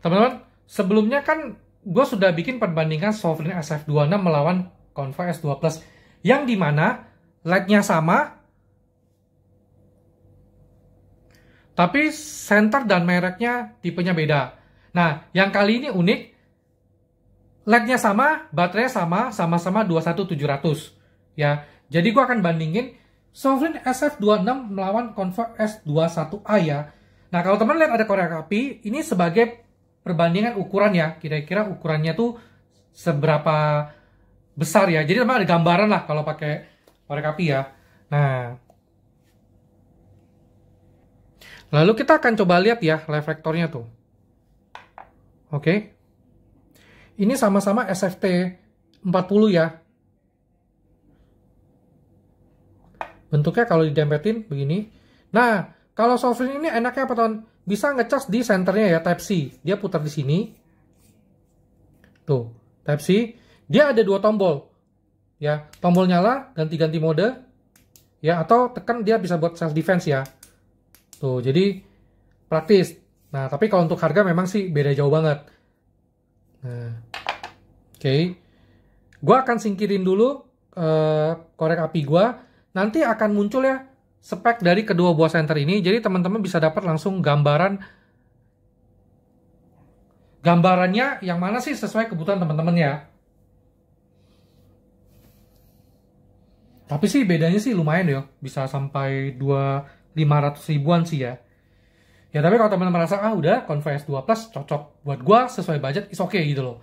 Teman-teman, sebelumnya kan gue sudah bikin perbandingan Sovereign SF26 melawan Conva S2 Plus. Yang dimana lightnya sama, tapi center dan mereknya tipenya beda. Nah, yang kali ini unik, led sama, baterainya sama, sama-sama 21700. Ya, jadi gue akan bandingin Sovereign SF26 melawan Convert S21A ya. Nah, kalau teman lihat ada korek api, ini sebagai perbandingan ukuran ya kira-kira ukurannya tuh seberapa besar ya jadi memang ada gambaran lah kalau pakai korek api ya nah lalu kita akan coba lihat ya reflektornya tuh oke okay. ini sama-sama SFT 40 ya bentuknya kalau didempetin begini nah kalau sovereign ini enaknya apa teman bisa ngecas di senternya ya Type-C. Dia putar di sini. Tuh, Type-C. Dia ada dua tombol. Ya, tombol nyala, ganti-ganti mode. Ya, atau tekan dia bisa buat self defense ya. Tuh, jadi praktis. Nah, tapi kalau untuk harga memang sih beda jauh banget. Nah, oke. Okay. Gua akan singkirin dulu uh, korek api gua. Nanti akan muncul ya spek dari kedua buah senter ini. Jadi teman-teman bisa dapat langsung gambaran gambarannya yang mana sih sesuai kebutuhan teman-teman ya. Tapi sih bedanya sih lumayan ya, bisa sampai 2 500 ribuan sih ya. Ya tapi kalau teman-teman merasa ah udah Convo S2 Plus cocok buat gua sesuai budget is oke okay, gitu loh.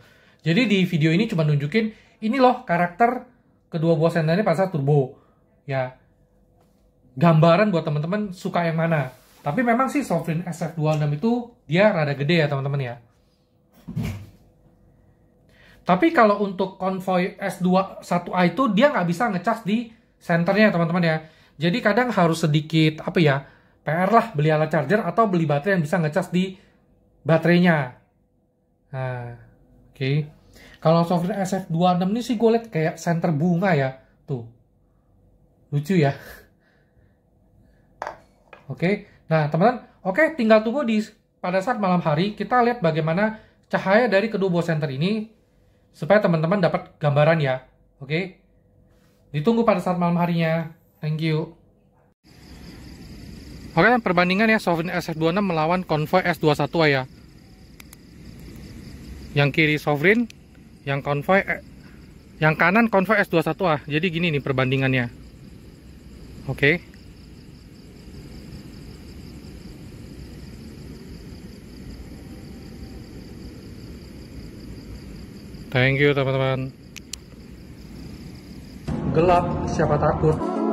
Jadi di video ini cuma nunjukin ini loh karakter kedua buah senternya pada saat turbo. Ya, gambaran buat teman-teman suka yang mana. Tapi memang sih Sovereign SF26 itu dia rada gede ya teman-teman ya. Tapi kalau untuk konvoy S21A itu dia nggak bisa ngecas di senternya teman-teman ya. Jadi kadang harus sedikit apa ya PR lah beli alat charger atau beli baterai yang bisa ngecas di baterainya. Nah, oke. Okay. Kalau Sovereign SF26 ini sih gue liat kayak senter bunga ya. Tuh. Lucu ya. Oke. Okay? Nah, teman-teman, oke, okay, tinggal tunggu di pada saat malam hari kita lihat bagaimana cahaya dari kedua ball center ini supaya teman-teman dapat gambaran ya. Oke. Okay? Ditunggu pada saat malam harinya. Thank you. Oke, okay, perbandingan ya Sovin SF26 melawan konvoy S21 ya. Yang kiri Sovereign, yang konvoy eh, yang kanan konvoy S21A. Ah. Jadi gini nih perbandingannya. Oke. Okay. Thank you teman-teman. Gelap siapa takut?